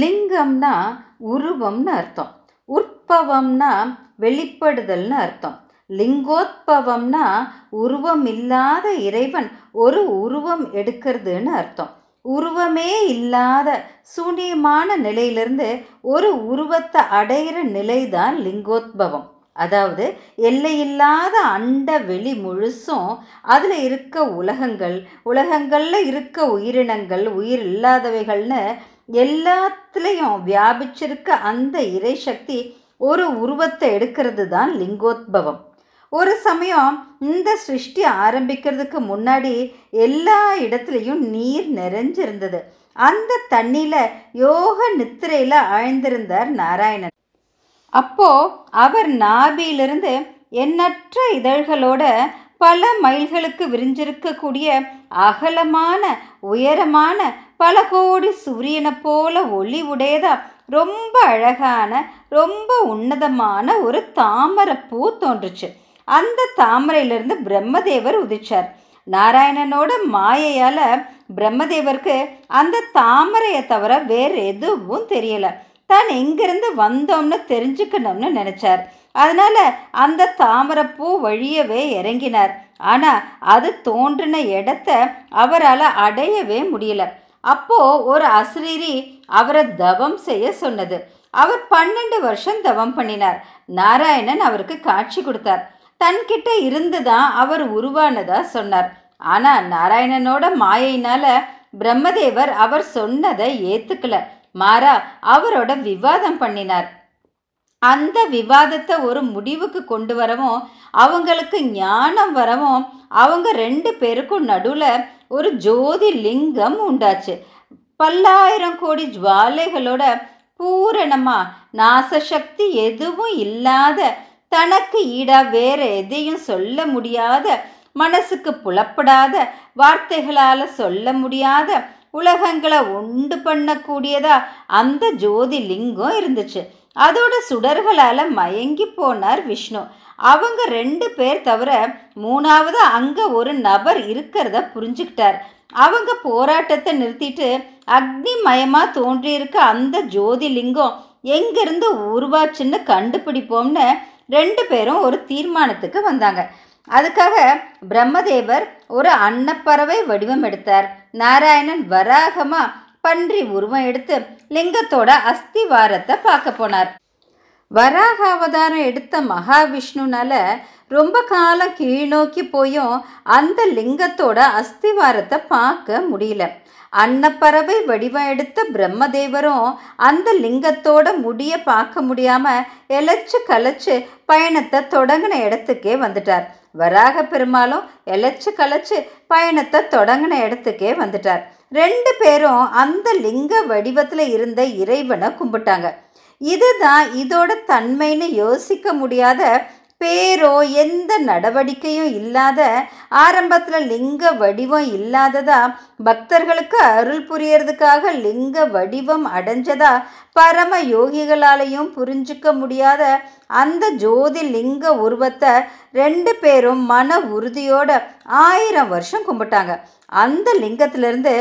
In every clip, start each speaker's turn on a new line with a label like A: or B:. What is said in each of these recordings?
A: லிங்கம்னா உருவம்னு அர்த்தம் உற்பவம்னா வெளிப்படுதல்னு அர்த்தம் லிங்கோத்பவம்னா உருவம் இல்லாத இறைவன் ஒரு உருவம் எடுக்கிறதுன்னு அர்த்தம் உருவமே இல்லாத சூன்யமான நிலையிலிருந்து ஒரு உருவத்தை அடையிற நிலைதான் லிங்கோத்பவம் அதாவது எல்லையில்லாத அண்ட வெளி முழுசும் அதில் இருக்க உலகங்கள் உலகங்களில் இருக்க உயிரினங்கள் உயிர் இல்லாதவைகள்னு எல்லாத்துலேயும் வியாபிச்சிருக்க அந்த இறை சக்தி ஒரு உருவத்தை எடுக்கிறது தான் லிங்கோத்பவம் ஒரு சமயம் இந்த சிருஷ்டி ஆரம்பிக்கிறதுக்கு முன்னாடி எல்லா இடத்துலையும் நீர் நிறைஞ்சிருந்தது அந்த தண்ணியில் யோக நித்திரையில் ஆழ்ந்திருந்தார் நாராயணன் அப்போ அவர் நாபியிலிருந்து எண்ணற்ற இதழ்களோட பல மைல்களுக்கு விரிஞ்சிருக்கக்கூடிய அகலமான உயரமான பல கோடி சூரியனை போல ஒளி உடையதா ரொம்ப அழகான ரொம்ப உன்னதமான ஒரு தாமரை பூ தோன்றுச்சு அந்த தாமரையிலிருந்து பிரம்மதேவர் உதிச்சார் நாராயணனோட மாயையால் பிரம்மதேவருக்கு அந்த தாமரையை தவிர வேறு எதுவும் தெரியலை தான் எங்கிருந்து வந்தோம்னு தெரிஞ்சுக்கணும்னு நினச்சார் அதனால் அந்த தாமரைப்பூ வழியவே இறங்கினார் ஆனால் அது தோன்றின இடத்த அவரால் அடையவே முடியல அப்போ ஒரு அசிரீரி அவரை தவம் செய்ய சொன்னது அவர் பன்னெண்டு வருஷம் தவம் பண்ணினார் நாராயணன் அவருக்கு காட்சி கொடுத்தார் தன்கிட்ட இருந்து தான் அவர் உருவானதா சொன்னார் ஆனால் நாராயணனோட மாயினால பிரம்மதேவர் அவர் சொன்னதை ஏத்துக்கல மாறா அவரோட விவாதம் பண்ணினார் அந்த விவாதத்தை ஒரு முடிவுக்கு கொண்டு வரவும் அவங்களுக்கு ஞானம் வரவும் அவங்க ரெண்டு பேருக்கும் நடுவில் ஒரு ஜோதி லிங்கம் உண்டாச்சு பல்லாயிரம் கோடி ஜுவாலைகளோட பூரணமாக நாசசக்தி எதுவும் இல்லாத தனக்கு ஈடா வேற எதையும் சொல்ல முடியாத மனசுக்கு புலப்படாத வார்த்தைகளால் சொல்ல முடியாத உலகங்களை உண்டு பண்ணக்கூடியதா அந்த ஜோதி லிங்கம் இருந்துச்சு அதோட சுடர்களால் மயங்கி போனார் விஷ்ணு அவங்க ரெண்டு பேர் தவிர மூணாவது அங்கே ஒரு நபர் இருக்கிறத புரிஞ்சுக்கிட்டார் அவங்க போராட்டத்தை நிறுத்திட்டு அக்னிமயமாக தோன்றியிருக்க அந்த ஜோதி லிங்கம் எங்கேருந்து உருவாச்சுன்னு கண்டுபிடிப்போம்னு ரெண்டு பேரும் ஒரு தீர்மானத்துக்கு வந்தாங்க அதுக்காக பிரம்மதேவர் ஒரு அன்னப்பறவை வடிவம் எடுத்தார் நாராயணன் வராகமாக பன்றி உருவம் எடுத்து லிங்கத்தோட அஸ்திவாரத்தை பார்க்க போனார் வராக அவதாரம் எடுத்த மகாவிஷ்ணுனால ரொம்ப காலம் கீழ்நோக்கி போயும் அந்த லிங்கத்தோட அஸ்திவாரத்தை பார்க்க முடியல அன்னப்பறவை வடிவம் எடுத்த பிரம்மதேவரும் அந்த லிங்கத்தோட முடிய பார்க்க முடியாமல் எலச்சு கலைச்சு பயணத்தை தொடங்கின இடத்துக்கே வந்துட்டார் வராக பெருமாளும் எழைச்சு கலைச்சு பயணத்தை தொடங்கின இடத்துக்கே வந்துட்டார் ரெண்டு பேரும் அந்த லிங்க வடிவத்தில் இருந்த இறைவனை கும்பிட்டாங்க இதுதான் இதோட தன்மைன்னு யோசிக்க முடியாத பேரோ எந்த நடவடிக்கையும் இல்லாத ஆரம்பத்தில் லிங்க வடிவம் இல்லாததாக பக்தர்களுக்கு அருள் புரியறதுக்காக லிங்க வடிவம் அடைஞ்சதா பரம யோகிகளாலையும் புரிஞ்சிக்க முடியாத அந்த ஜோதி லிங்க உருவத்தை ரெண்டு பேரும் மன உறுதியோட ஆயிரம் வருஷம் கும்பிட்டாங்க அந்த லிங்கத்திலிருந்து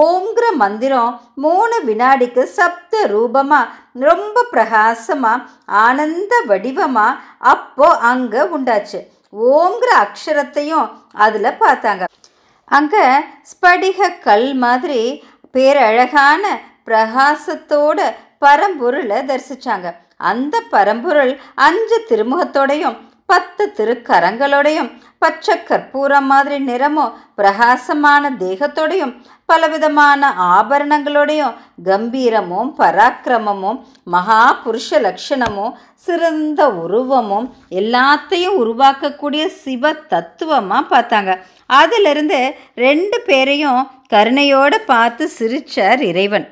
A: ஓங்கிற மந்திரம் மூணு வினாடிக்கு சப்த ரூபமாக ரொம்ப பிரகாசமாக ஆனந்த வடிவமாக அப்போ அங்கே உண்டாச்சு ஓங்கிற அக்ஷரத்தையும் அதில் பார்த்தாங்க அங்கே ஸ்படிக கல் மாதிரி பேரழகான பிரகாசத்தோட பரம்பொருளை தரிசித்தாங்க அந்த பரம்பொருள் அஞ்சு திருமுகத்தோடையும் பத்து திருக்கரங்களோடையும் பச்சை கற்பூரம் மாதிரி நிறமும் பிரகாசமான தேகத்தோடையும் பலவிதமான ஆபரணங்களோடையும் கம்பீரமும் பராக்கிரமமும் மகா புருஷ லட்சணமும் சிறந்த உருவமும் எல்லாத்தையும் உருவாக்கக்கூடிய சிவ தத்துவமாக பார்த்தாங்க அதிலிருந்து ரெண்டு பேரையும் கருணையோடு பார்த்து சிரித்தார் இறைவன்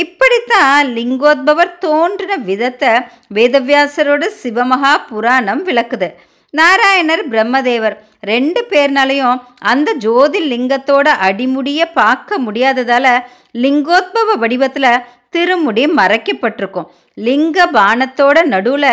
A: இப்படித்தான் லிங்கோத்பவர் தோன்றின விதத்தை வேதவியாசரோட சிவமகா புராணம் விளக்குது நாராயணர் பிரம்மதேவர் ரெண்டு பேர்னாலையும் அந்த ஜோதி லிங்கத்தோட அடிமுடியை பார்க்க முடியாததால் லிங்கோத்பவ வடிவத்தில் திருமுடி மறைக்கப்பட்டிருக்கும் லிங்க பானத்தோட நடுவில்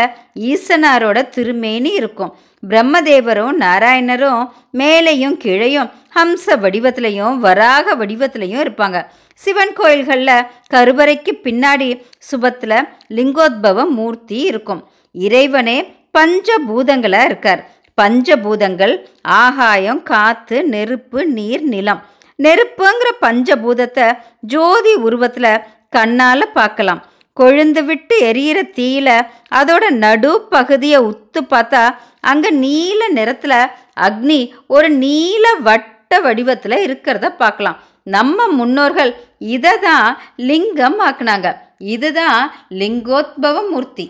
A: ஈசனாரோட திருமேனி இருக்கும் பிரம்மதேவரும் நாராயணரும் மேலையும் கீழையும் ஹம்ச வடிவத்திலையும் வராக வடிவத்திலையும் இருப்பாங்க சிவன் கோயில்களில் கருவறைக்கு பின்னாடி சுபத்தில் லிங்கோத்பவ மூர்த்தி இருக்கும் இறைவனே பஞ்சபூதங்களாக இருக்கார் பஞ்சபூதங்கள் ஆகாயம் காற்று நெருப்பு நீர் நிலம் நெருப்புங்கிற பஞ்சபூதத்தை ஜோதி உருவத்தில் கண்ணால் பார்க்கலாம் கொழுந்து விட்டு எரியிற தீயில அதோட நடு பகுதியை உத்து பார்த்தா அங்கே நீல நிறத்தில் அக்னி ஒரு நீல வட்ட வடிவத்தில் இருக்கிறத பார்க்கலாம் நம்ம முன்னோர்கள் இதை தான் லிங்கம் ஆக்குனாங்க இதுதான் லிங்கோத்பவ மூர்த்தி